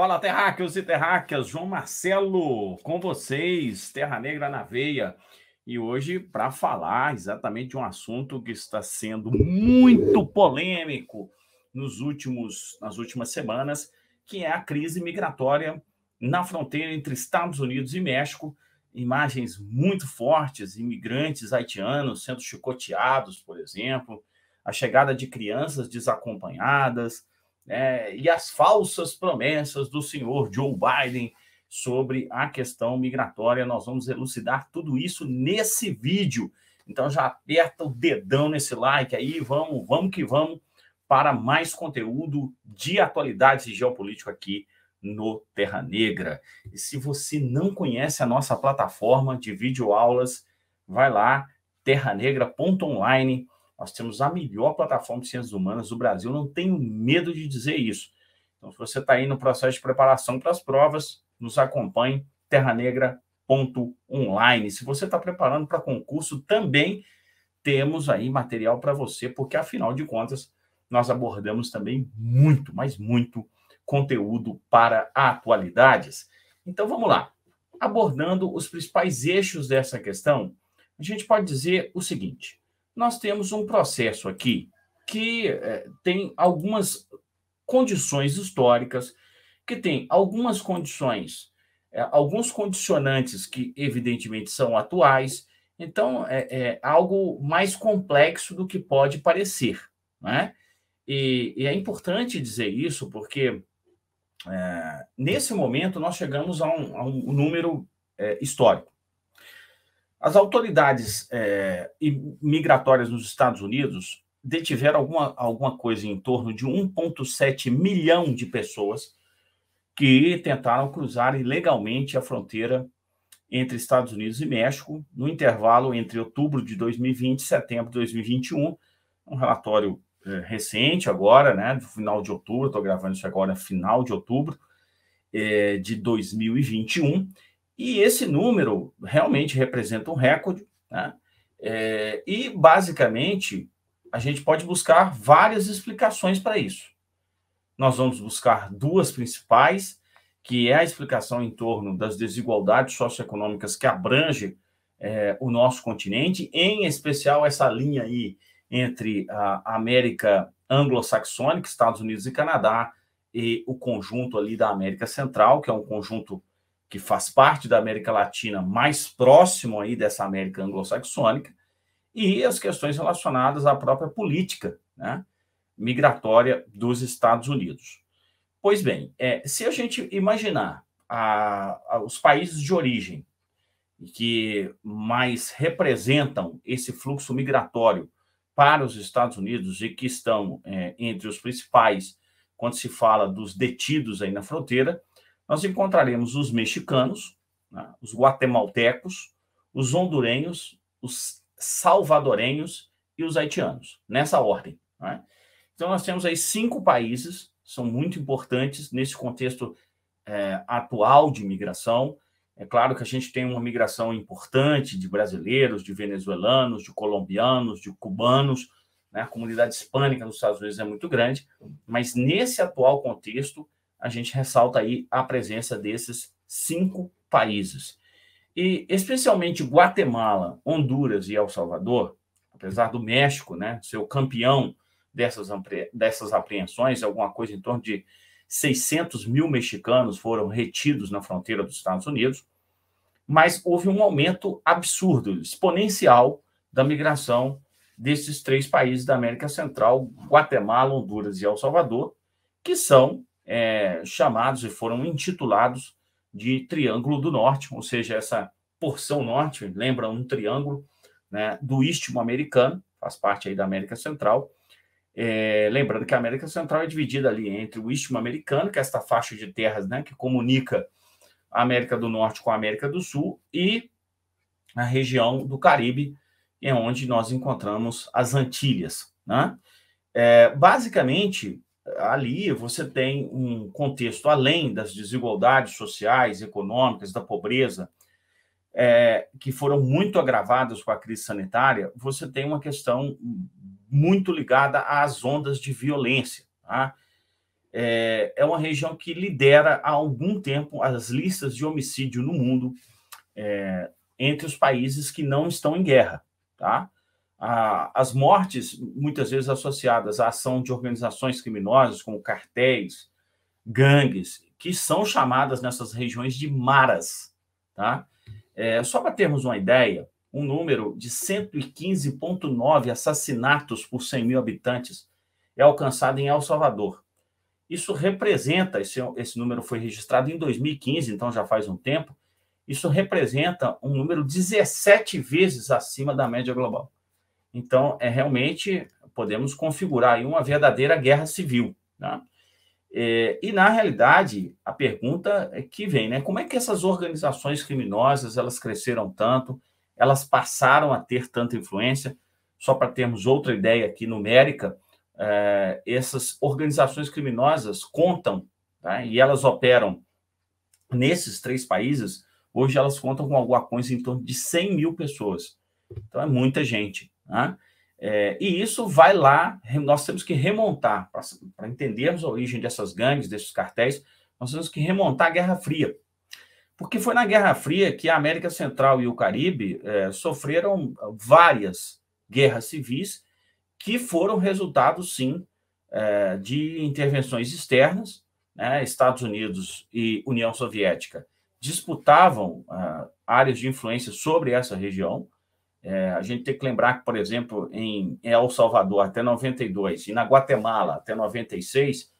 Fala, terráqueos e terráqueas. João Marcelo com vocês, Terra Negra na veia. E hoje, para falar exatamente de um assunto que está sendo muito polêmico nos últimos, nas últimas semanas, que é a crise migratória na fronteira entre Estados Unidos e México. Imagens muito fortes, imigrantes haitianos sendo chicoteados, por exemplo, a chegada de crianças desacompanhadas, é, e as falsas promessas do senhor Joe Biden sobre a questão migratória. Nós vamos elucidar tudo isso nesse vídeo. Então já aperta o dedão nesse like aí, vamos, vamos que vamos para mais conteúdo de atualidades e geopolítico aqui no Terra Negra. E se você não conhece a nossa plataforma de videoaulas, vai lá terranegra.online.com nós temos a melhor plataforma de ciências humanas do Brasil, não tenho medo de dizer isso. Então, se você está aí no processo de preparação para as provas, nos acompanhe, terranegra.online. Se você está preparando para concurso, também temos aí material para você, porque afinal de contas, nós abordamos também muito, mas muito conteúdo para atualidades. Então vamos lá. Abordando os principais eixos dessa questão, a gente pode dizer o seguinte: nós temos um processo aqui que é, tem algumas condições históricas, que tem algumas condições, é, alguns condicionantes que, evidentemente, são atuais. Então, é, é, algo mais complexo do que pode parecer. Né? E, e é importante dizer isso, porque é, nesse momento nós chegamos a um, a um número histórico. As autoridades é, migratórias nos Estados Unidos detiveram alguma, alguma coisa em torno de 1,7 milhão de pessoas que tentaram cruzar ilegalmente a fronteira entre Estados Unidos e México no intervalo entre outubro de 2020 e setembro de 2021. Um relatório é, recente agora, né, do final de outubro, estou gravando isso agora, final de outubro é, de 2021. E esse número realmente representa um recorde, né? é, e basicamente a gente pode buscar várias explicações para isso. Nós vamos buscar duas principais, que é a explicação em torno das desigualdades socioeconômicas que abrange é, o nosso continente, em especial essa linha aí entre a América anglo-saxônica, Estados Unidos e Canadá, e o conjunto ali da América Central, que é um conjunto que faz parte da América Latina, mais próximo aí dessa América anglo-saxônica, e as questões relacionadas à própria política né, migratória dos Estados Unidos. Pois bem, é, se a gente imaginar a, a, os países de origem que mais representam esse fluxo migratório para os Estados Unidos e que estão é, entre os principais quando se fala dos detidos aí na fronteira, nós encontraremos os mexicanos, né, os guatemaltecos, os hondurenhos, os salvadorenhos e os haitianos, nessa ordem. Né? Então, nós temos aí cinco países, são muito importantes nesse contexto é, atual de migração. É claro que a gente tem uma migração importante de brasileiros, de venezuelanos, de colombianos, de cubanos, né? a comunidade hispânica nos Estados Unidos é muito grande, mas nesse atual contexto, a gente ressalta aí a presença desses cinco países. E especialmente Guatemala, Honduras e El Salvador, apesar do México, né, o campeão dessas, dessas apreensões, alguma coisa em torno de 600 mil mexicanos foram retidos na fronteira dos Estados Unidos, mas houve um aumento absurdo, exponencial da migração desses três países da América Central, Guatemala, Honduras e El Salvador, que são é, chamados e foram intitulados de Triângulo do Norte, ou seja, essa porção norte lembra um triângulo né, do istmo americano, faz parte aí da América Central. É, lembrando que a América Central é dividida ali entre o istmo americano, que é esta faixa de terras né, que comunica a América do Norte com a América do Sul, e a região do Caribe, é onde nós encontramos as Antilhas. Né? É, basicamente, ali você tem um contexto além das desigualdades sociais, econômicas, da pobreza, é, que foram muito agravadas com a crise sanitária, você tem uma questão muito ligada às ondas de violência. Tá? É, é, uma região que lidera há algum tempo as listas de homicídio no mundo é, entre os países que não estão em guerra. Tá? as mortes, muitas vezes associadas à ação de organizações criminosas, como cartéis, gangues, que são chamadas nessas regiões de maras. Tá? É, só para termos uma ideia, um número de 115,9 assassinatos por 100 mil habitantes é alcançado em El Salvador. Isso representa, esse, esse número foi registrado em 2015, então já faz um tempo, isso representa um número 17 vezes acima da média global. Então, é realmente podemos configurar aí uma verdadeira guerra civil. Né? É, e na realidade, a pergunta é que vem, né? Como é que essas organizações criminosas elas cresceram tanto? Elas passaram a ter tanta influência? Só para termos outra ideia aqui numérica, é, essas organizações criminosas contam tá? e elas operam nesses três países. Hoje elas contam com alguma coisa em torno de 100 mil pessoas. Então é muita gente. Né? É, e isso vai lá, nós temos que remontar, para entendermos a origem dessas gangues, desses cartéis, nós temos que remontar à Guerra Fria. Porque foi na Guerra Fria que a América Central e o Caribe é, sofreram várias guerras civis que foram resultado, sim, é, de intervenções externas. Né? Estados Unidos e União Soviética disputavam é, áreas de influência sobre essa região é, a gente tem que lembrar que, por exemplo, em, El Salvador até 92 e na Guatemala até 96,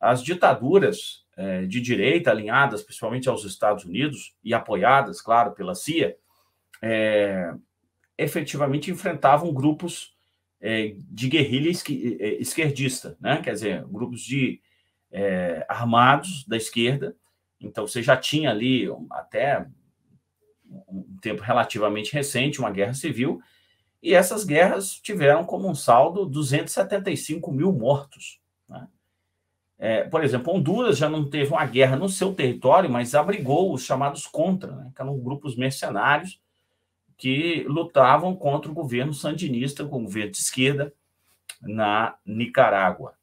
as ditaduras é, de direita, alinhadas principalmente aos Estados Unidos e apoiadas, claro, pela CIA, é, efetivamente enfrentavam grupos é, de guerrilha é, esquerdista, né? quer dizer, grupos de é, armados da esquerda. Então, você já tinha ali até um tempo relativamente recente, uma guerra civil, e essas guerras tiveram como um saldo 275 mil mortos. Né? É, por exemplo, Honduras já não teve uma guerra no seu território, mas abrigou os chamados contra, né? que eram grupos mercenários que lutavam contra o governo sandinista, o governo de esquerda, na Nicarágua.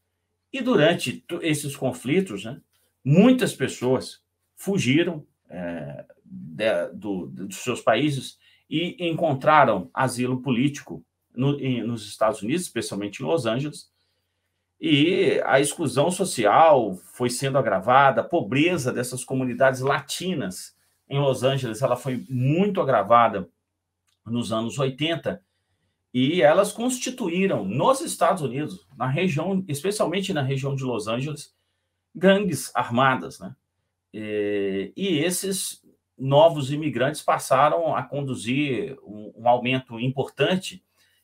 E durante esses conflitos, né, muitas pessoas fugiram é, de, do, dos seus países e encontraram asilo político no, em, nos Estados Unidos, especialmente em Los Angeles, e a exclusão social foi sendo agravada, a pobreza dessas comunidades latinas em Los Angeles ela foi muito agravada nos anos 80 e elas constituíram nos Estados Unidos, na região, especialmente na região de Los Angeles, gangues armadas, né? E, esses novos imigrantes passaram a conduzir um, um aumento importante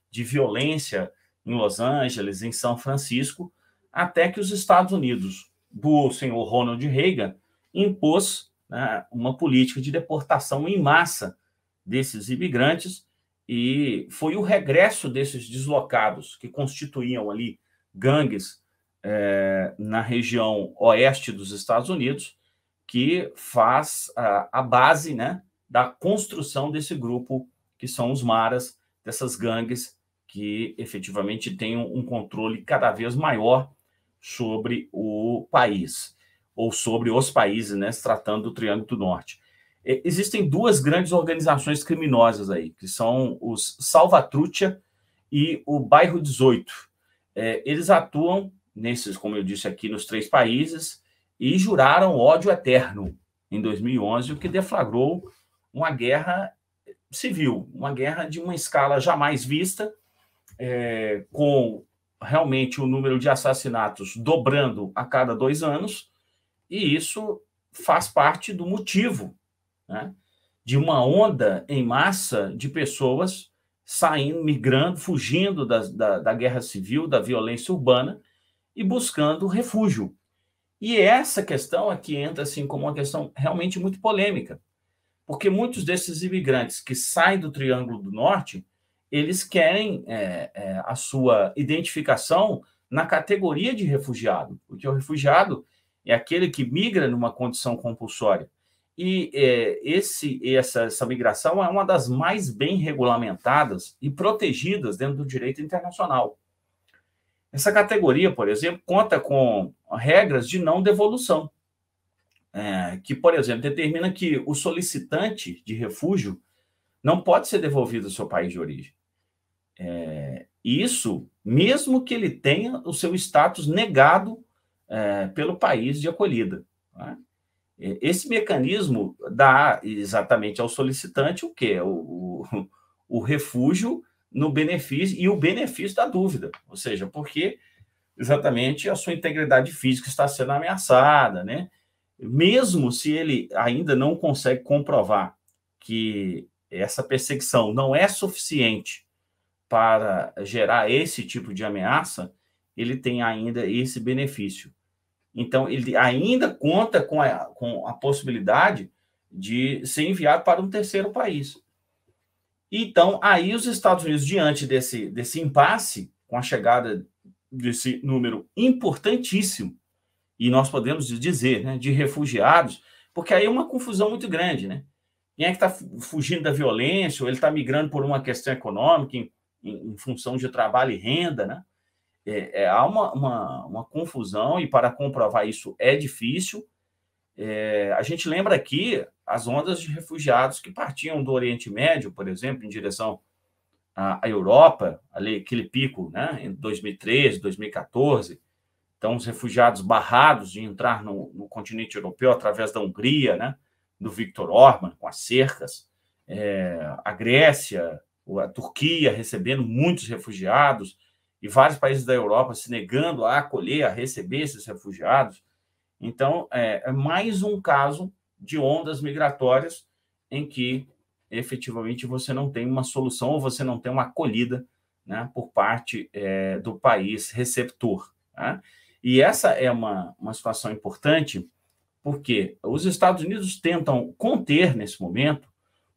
de violência em Los Angeles, em São Francisco, até que os Estados Unidos, do senhor Ronald Reagan, impôs né, uma política de deportação em massa desses imigrantes e foi o regresso desses deslocados que constituíam ali gangues é, na região oeste dos Estados Unidos que faz a, a base né, da construção desse grupo, que são os maras, dessas gangues que efetivamente têm um controle cada vez maior sobre o país, ou sobre os países, né, tratando do Triângulo do Norte. Existem duas grandes organizações criminosas aí, que são os Salvatrucha e o Bairro 18. É, eles atuam nesses, como eu disse aqui, nos três países, e juraram ódio eterno em 2011, o que deflagrou uma guerra civil, uma guerra de uma escala jamais vista, é, com realmente o número de assassinatos dobrando a cada dois anos, e isso faz parte do motivo né, de uma onda em massa de pessoas saindo, migrando, fugindo da, da, da guerra civil, da violência urbana e buscando refúgio e essa questão aqui é entra assim como uma questão realmente muito polêmica, porque muitos desses imigrantes que saem do Triângulo do Norte, eles querem é, é, a sua identificação na categoria de refugiado, porque o refugiado é aquele que migra numa condição compulsória. E é, esse, essa, essa migração é uma das mais bem regulamentadas e protegidas dentro do direito internacional. Essa categoria, por exemplo, conta com regras de não devolução, é, que, por exemplo, determina que o solicitante de refúgio não pode ser devolvido ao seu país de origem. É, isso, mesmo que ele tenha o seu status negado é, pelo país de acolhida. Né? É, esse mecanismo dá exatamente ao solicitante o que O, o, o refúgio no benefício e o benefício da dúvida, ou seja, porque exatamente a sua integridade física está sendo ameaçada, né? Mesmo se ele ainda não consegue comprovar que essa perseguição não é suficiente para gerar esse tipo de ameaça, ele tem ainda esse benefício. Então, ele ainda conta com a, com a possibilidade de ser enviado para um terceiro país. Então, aí os Estados Unidos, diante desse, desse impasse, com a chegada desse número importantíssimo, e nós podemos dizer, né, de refugiados, porque aí é uma confusão muito grande, né? Quem é que está fugindo da violência, ou ele está migrando por uma questão econômica, em, em, em, função de trabalho e renda, né? É, é, há uma, uma, uma confusão, e para comprovar isso é difícil, é, a gente lembra aqui as ondas de refugiados que partiam do Oriente Médio, por exemplo, em direção à, à Europa, ali, aquele pico né, em 2013, 2014. Então, os refugiados barrados de entrar no, no continente europeu através da Hungria, né, do Viktor Orban, com as cercas. É, a Grécia, a Turquia recebendo muitos refugiados e vários países da Europa se negando a acolher, a receber esses refugiados. Então, é, é mais um caso de ondas migratórias em que efetivamente você não tem uma solução ou você não tem uma acolhida né, por parte é, do país receptor. Né? E essa é uma, uma situação importante, porque os Estados Unidos tentam conter, nesse momento,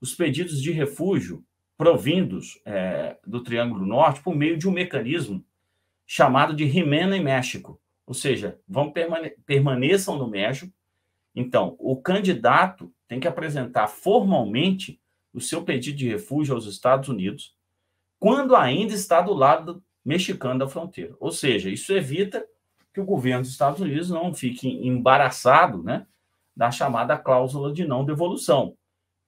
os pedidos de refúgio provindos é, do Triângulo Norte por meio de um mecanismo chamado de Jimena em México. Ou seja, vão permane permaneçam no MEJO. Então, o candidato tem que apresentar formalmente o seu pedido de refúgio aos Estados Unidos, quando ainda está do lado mexicano da fronteira. Ou seja, isso evita que o governo dos Estados Unidos não fique embaraçado né, da chamada cláusula de não devolução.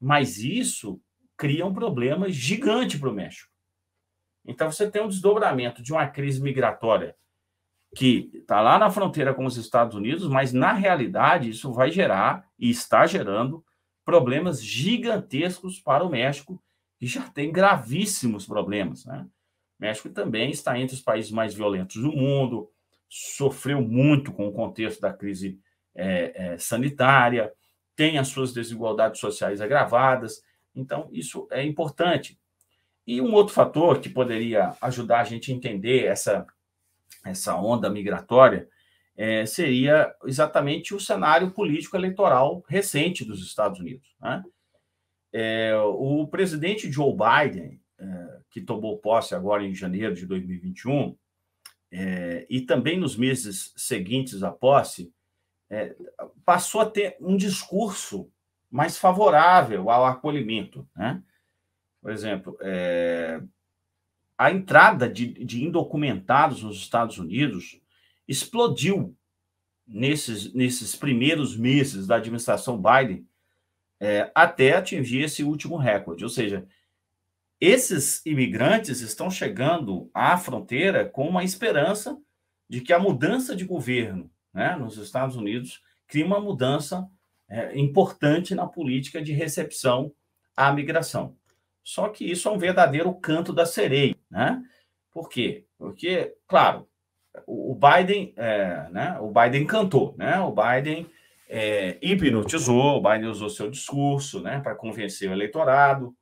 Mas isso cria um problema gigante para o México. Então, você tem um desdobramento de uma crise migratória que está lá na fronteira com os Estados Unidos, mas na realidade isso vai gerar e está gerando problemas gigantescos para o México, que já tem gravíssimos problemas. Né? O México também está entre os países mais violentos do mundo, sofreu muito com o contexto da crise é, é, sanitária, tem as suas desigualdades sociais agravadas, então isso é importante. E um outro fator que poderia ajudar a gente a entender essa essa onda migratória, é, seria exatamente o cenário político eleitoral recente dos Estados Unidos. Né? É, o presidente Joe Biden, é, que tomou posse agora em janeiro de 2021, é, e também nos meses seguintes à posse, é, passou a ter um discurso mais favorável ao acolhimento. Né? Por exemplo, é, a entrada de, de indocumentados nos Estados Unidos explodiu nesses, nesses primeiros meses da administração Biden é, até atingir esse último recorde. Ou seja, esses imigrantes estão chegando à fronteira com uma esperança de que a mudança de governo né, nos Estados Unidos crie uma mudança é, importante na política de recepção à migração. Só que isso é um verdadeiro canto da sereia. Né? Por quê? Porque, claro, o Biden, é, né, o Biden cantou, né? O Biden é, hipnotizou, o Biden usou seu discurso, né, para convencer o eleitorado.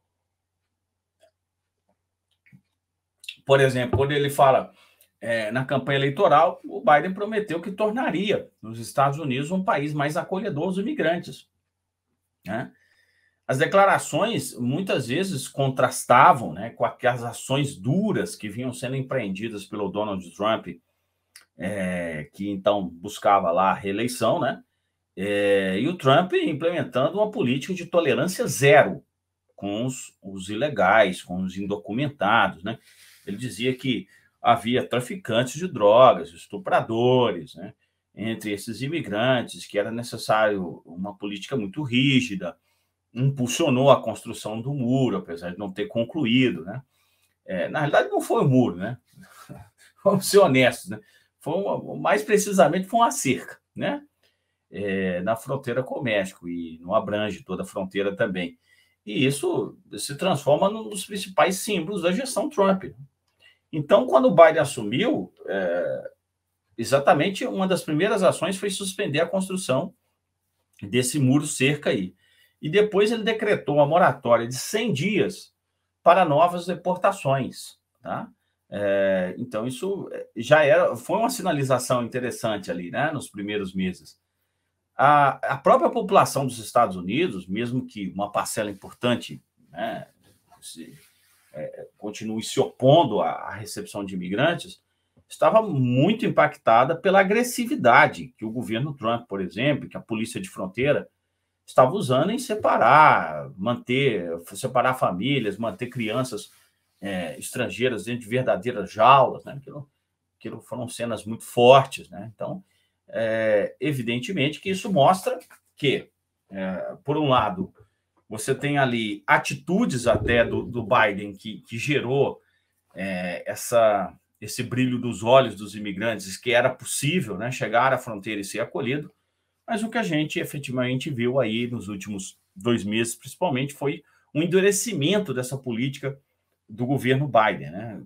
Por exemplo, quando ele fala é, na campanha eleitoral, o Biden prometeu que tornaria os Estados Unidos um país mais acolhedor aos imigrantes, né? As declarações muitas vezes contrastavam né, com aquelas ações duras que vinham sendo empreendidas pelo Donald Trump, é, que então buscava lá a reeleição, né? É, e o Trump implementando uma política de tolerância zero com os, os ilegais, com os indocumentados, né? Ele dizia que havia traficantes de drogas, estupradores, né? Entre esses imigrantes, que era necessário uma política muito rígida, impulsionou a construção do muro, apesar de não ter concluído, né? É, na realidade, não foi o um muro, né? Vamos ser honestos, né? Foi uma, mais precisamente foi uma cerca, né? É, na fronteira com o México e não abrange toda a fronteira também. E isso se transforma num dos principais símbolos da gestão Trump. Então, quando o Biden assumiu, é, exatamente uma das primeiras ações foi suspender a construção desse muro cerca aí e depois ele decretou uma moratória de 100 dias para novas deportações. Tá? É, então, isso é, já era, foi uma sinalização interessante ali, né, nos primeiros meses. A, a própria população dos Estados Unidos, mesmo que uma parcela importante né, se, é, continue se opondo à, à recepção de imigrantes, estava muito impactada pela agressividade que o governo Trump, por exemplo, que a polícia de fronteira estava usando em separar, manter, separar famílias, manter crianças é, estrangeiras dentro de verdadeiras jaulas, né? Aquilo, aquilo foram cenas muito fortes, né? Então, é, evidentemente que isso mostra que, é, por um lado, você tem ali atitudes até do, do Biden que, que gerou é, essa, esse brilho dos olhos dos imigrantes, que era possível né, chegar à fronteira e ser acolhido, mas o que a gente efetivamente viu aí nos últimos dois meses, principalmente, foi um endurecimento dessa política do governo Biden, né?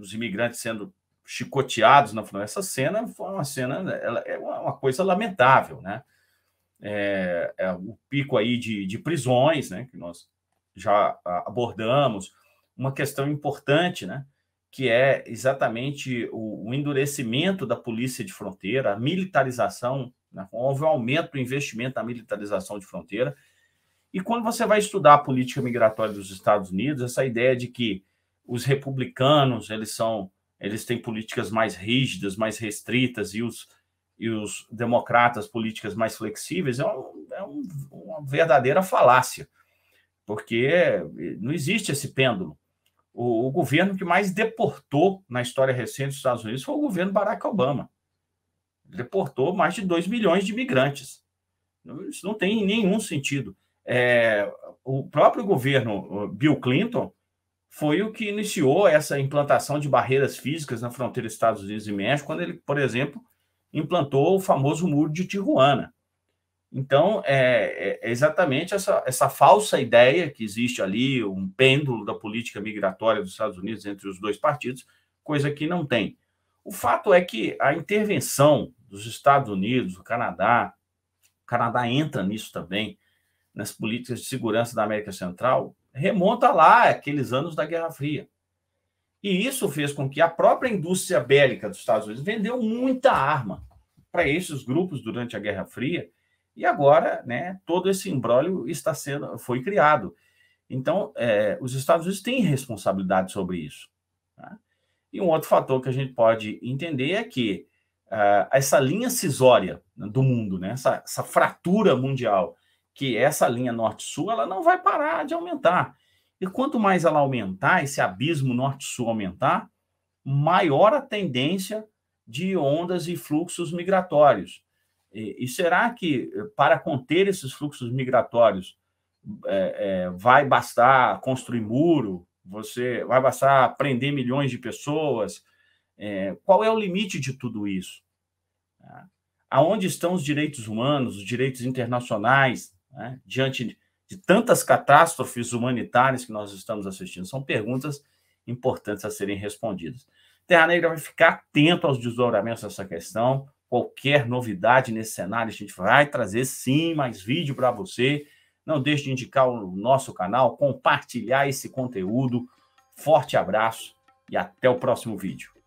Os imigrantes sendo chicoteados na Flórida. Essa cena foi uma cena, ela é uma coisa lamentável, né? É, é o pico aí de, de prisões, né? Que nós já ah, abordamos. Uma questão importante, né? Que é exatamente o, o endurecimento da polícia de fronteira, a militarização né? Houve um aumento do investimento na militarização de fronteira. E quando você vai estudar a política migratória dos Estados Unidos, essa ideia de que os republicanos eles são eles têm políticas mais rígidas, mais restritas, e os, e os democratas políticas mais flexíveis, é, um, é um, uma verdadeira falácia, porque não existe esse pêndulo. O, o, governo que mais deportou na história recente dos Estados Unidos foi o governo Barack Obama deportou mais de 2 milhões de imigrantes. Isso não tem nenhum sentido. É, o próprio governo Bill Clinton foi o que iniciou essa implantação de barreiras físicas na fronteira dos Estados Unidos e México, quando ele, por exemplo, implantou o famoso muro de Tijuana. Então, é, é, é exatamente essa, essa falsa ideia que existe ali, um pêndulo da política migratória dos Estados Unidos entre os dois partidos, coisa que não tem. O fato é que a intervenção dos Estados Unidos, do Canadá. O Canadá entra nisso também, nas políticas de segurança da América Central, remonta lá aqueles anos da Guerra Fria. E isso fez com que a própria indústria bélica dos Estados Unidos vendeu muita arma para esses grupos durante a Guerra Fria, e agora, né, todo esse embrólio está sendo foi criado. Então, é, os Estados Unidos têm responsabilidade sobre isso. Tá? E um outro fator que a gente pode entender é que uh, essa linha cisória do mundo, né? essa, essa fratura mundial, que essa linha norte-sul, ela não vai parar de aumentar. E quanto mais ela aumentar, esse abismo norte-sul aumentar, maior a tendência de ondas e fluxos migratórios. E, e será que, eh, para conter esses fluxos migratórios, é, é, vai bastar construir muro, você vai bastar prender milhões de pessoas, é, qual é o limite de tudo isso? Tá? Aonde estão os direitos humanos, os direitos internacionais, né? diante de tantas catástrofes humanitárias que nós estamos assistindo? São perguntas importantes a serem respondidas. Terra Negra vai ficar atento aos desdobramentos dessa questão. Qualquer novidade nesse cenário, a gente vai trazer sim mais vídeo para você. Não deixe de indicar o nosso canal, compartilhar esse conteúdo. Forte abraço e até o próximo vídeo.